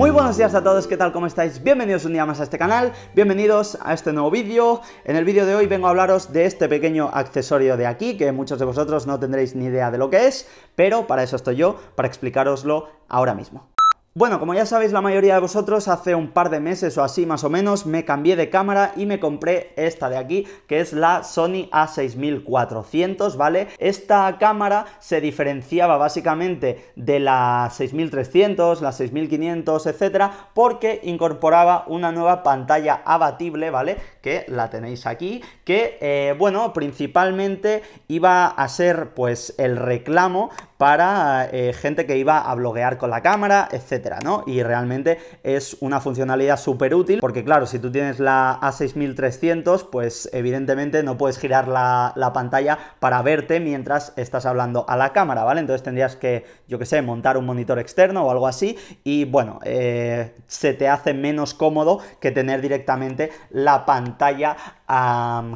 Muy buenos días a todos, ¿qué tal? ¿Cómo estáis? Bienvenidos un día más a este canal, bienvenidos a este nuevo vídeo. En el vídeo de hoy vengo a hablaros de este pequeño accesorio de aquí, que muchos de vosotros no tendréis ni idea de lo que es, pero para eso estoy yo, para explicaroslo ahora mismo. Bueno, como ya sabéis la mayoría de vosotros, hace un par de meses o así más o menos me cambié de cámara y me compré esta de aquí, que es la Sony A6400, ¿vale? Esta cámara se diferenciaba básicamente de la 6300, la 6500, etcétera, porque incorporaba una nueva pantalla abatible, ¿vale? Que la tenéis aquí, que, eh, bueno, principalmente iba a ser pues el reclamo para eh, gente que iba a bloguear con la cámara, etcétera. Y realmente es una funcionalidad súper útil porque, claro, si tú tienes la A6300, pues evidentemente no puedes girar la, pantalla para verte mientras estás hablando a la cámara, ¿vale? Entonces tendrías que, yo que sé, montar un monitor externo o algo así y, bueno, eh, se te hace menos cómodo que tener directamente la pantalla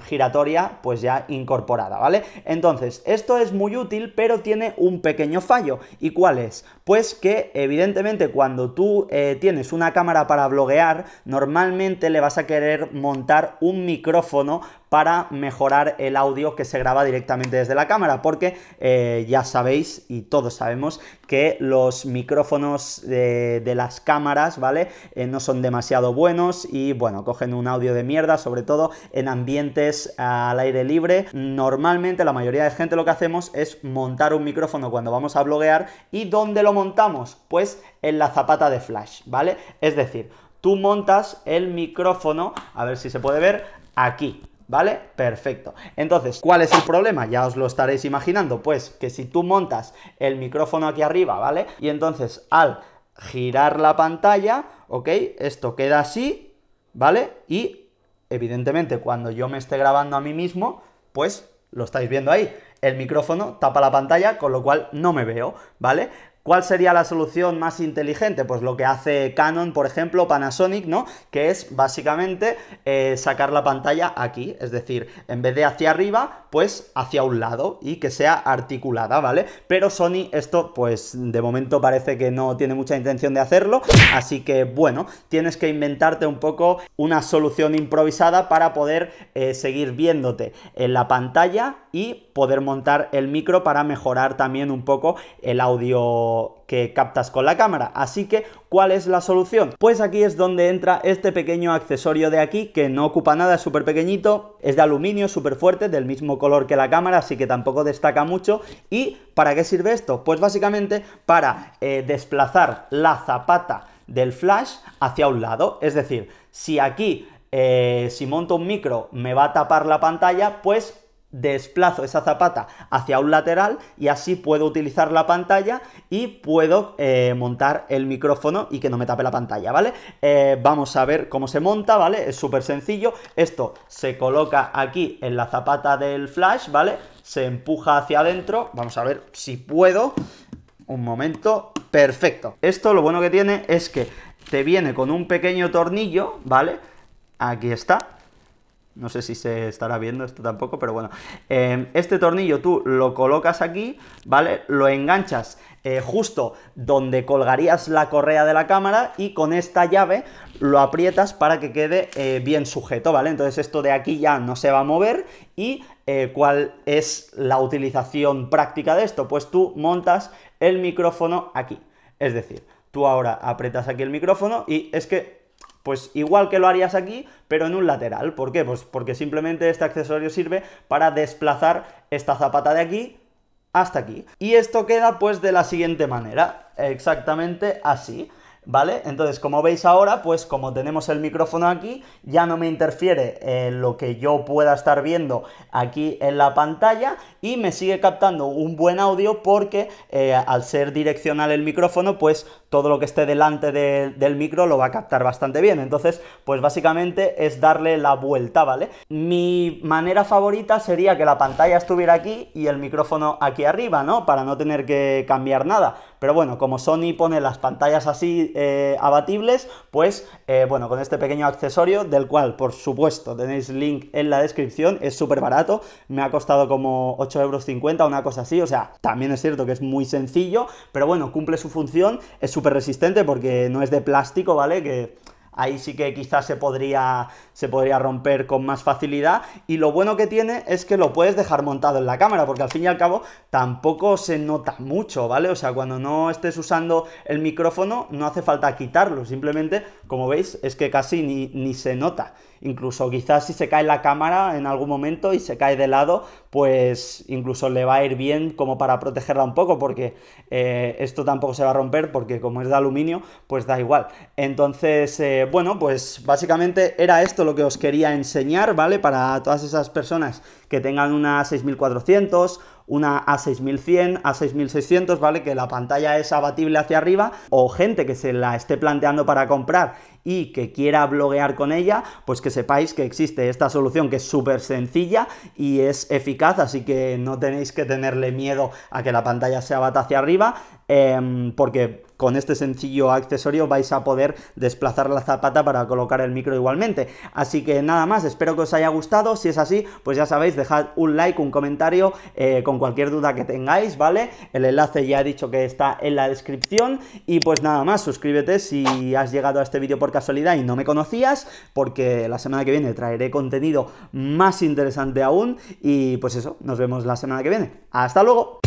giratoria pues ya incorporada, ¿vale? Entonces, esto es muy útil, pero tiene un pequeño fallo. ¿Y cuál es? Pues que evidentemente cuando tú eh, tienes una cámara para bloguear, normalmente le vas a querer montar un micrófono para mejorar el audio que se graba directamente desde la cámara, porque eh, ya sabéis y todos sabemos que los micrófonos de, las cámaras, ¿vale? Eh, no son demasiado buenos y bueno, cogen un audio de mierda, sobre todo en en ambientes al aire libre. Normalmente la mayoría de gente lo que hacemos es montar un micrófono cuando vamos a bloguear. ¿Y dónde lo montamos? Pues en la zapata de flash, ¿vale? Es decir, tú montas el micrófono, a ver si se puede ver, aquí, ¿Vale? Perfecto. Entonces, ¿cuál es el problema? Ya os lo estaréis imaginando. Pues que si tú montas el micrófono aquí arriba, ¿vale? Y entonces al girar la pantalla, ¿ok? Esto queda así, ¿vale? Y evidentemente, cuando yo me esté grabando a mí mismo, pues lo estáis viendo ahí. El micrófono tapa la pantalla, con lo cual no me veo, ¿vale? ¿Cuál sería la solución más inteligente? Pues lo que hace Canon, por ejemplo, Panasonic, ¿no? Que es básicamente eh, sacar la pantalla aquí, es decir, en vez de hacia arriba, pues hacia un lado y que sea articulada, ¿vale? Pero Sony esto, pues de momento parece que no tiene mucha intención de hacerlo, así que bueno, tienes que inventarte un poco una solución improvisada para poder eh, seguir viéndote en la pantalla y poder montar el micro para mejorar también un poco el audio que captas con la cámara. Así que, ¿cuál es la solución? Pues aquí es donde entra este pequeño accesorio de aquí, que no ocupa nada, es súper pequeñito, es de aluminio, súper fuerte, del mismo color que la cámara, así que tampoco destaca mucho. ¿Y para qué sirve esto? Pues básicamente para eh, desplazar la zapata del flash hacia un lado. Es decir, si aquí, eh, si monto un micro, me va a tapar la pantalla, pues desplazo esa zapata hacia un lateral y así puedo utilizar la pantalla y puedo eh, montar el micrófono y que no me tape la pantalla, ¿vale? Eh, vamos a ver cómo se monta, ¿vale? Es súper sencillo. Esto se coloca aquí en la zapata del flash, ¿vale? Se empuja hacia adentro. Vamos a ver si puedo. Un momento. Perfecto. Esto lo bueno que tiene es que te viene con un pequeño tornillo, ¿vale? Aquí está no sé si se estará viendo esto tampoco, pero bueno, em, este tornillo tú lo colocas aquí, ¿vale? Lo enganchas eh, justo donde colgarías la correa de la cámara y con esta llave lo aprietas para que quede eh, bien sujeto, ¿vale? Entonces esto de aquí ya no se va a mover y eh, ¿cuál es la utilización práctica de esto? Pues tú montas el micrófono aquí, es decir, tú ahora aprietas aquí el micrófono y es que pues igual que lo harías aquí, pero en un lateral. ¿Por qué? Pues porque simplemente este accesorio sirve para desplazar esta zapata de aquí hasta aquí. Y esto queda pues de la siguiente manera, exactamente así. ¿vale? Entonces, como veis ahora, pues como tenemos el micrófono aquí, ya no me interfiere eh, lo que yo pueda estar viendo aquí en la pantalla y me sigue captando un buen audio porque eh, al ser direccional el micrófono, pues todo lo que esté delante del micro lo va a captar bastante bien. Entonces, pues básicamente es darle la vuelta, ¿vale? Mi manera favorita sería que la pantalla estuviera aquí y el micrófono aquí arriba, ¿no? Para no tener que cambiar nada pero bueno, como Sony pone las pantallas así eh, abatibles, pues eh, bueno, con este pequeño accesorio, del cual por supuesto tenéis link en la descripción, es súper barato, me ha costado como 8,50€, una cosa así, o sea, también es cierto que es muy sencillo, pero bueno, cumple su función, es súper resistente porque no es de plástico, ¿vale? Que ahí sí que quizás se podría, se podría romper con más facilidad. Y lo bueno que tiene es que lo puedes dejar montado en la cámara, porque al fin y al cabo tampoco se nota mucho, ¿vale? O sea, cuando no estés usando el micrófono no hace falta quitarlo, simplemente, como veis, es que casi ni se nota. Incluso quizás si se cae la cámara en algún momento y se cae de lado, pues incluso le va a ir bien como para protegerla un poco, porque eh, esto tampoco se va a romper, porque como es de aluminio, pues da igual. Entonces, eh, bueno, pues básicamente era esto lo que os quería enseñar, ¿vale? Para todas esas personas que tengan una 6400 una A6100, A6600, ¿vale? Que la pantalla es abatible hacia arriba, o gente que se la esté planteando para comprar y que quiera bloguear con ella, pues que sepáis que existe esta solución que es súper sencilla y es eficaz, así que no tenéis que tenerle miedo a que la pantalla se abata hacia arriba. Em, porque con este sencillo accesorio vais a poder desplazar la zapata para colocar el micro igualmente. Así que nada más, espero que os haya gustado, si es así, pues ya sabéis, dejad un like, un comentario eh, con cualquier duda que tengáis, ¿vale? El enlace ya he dicho que está en la descripción y pues nada más, suscríbete si has llegado a este vídeo por casualidad y no me conocías, porque la semana que viene traeré contenido más interesante aún y pues eso, nos vemos la semana que viene. ¡Hasta luego!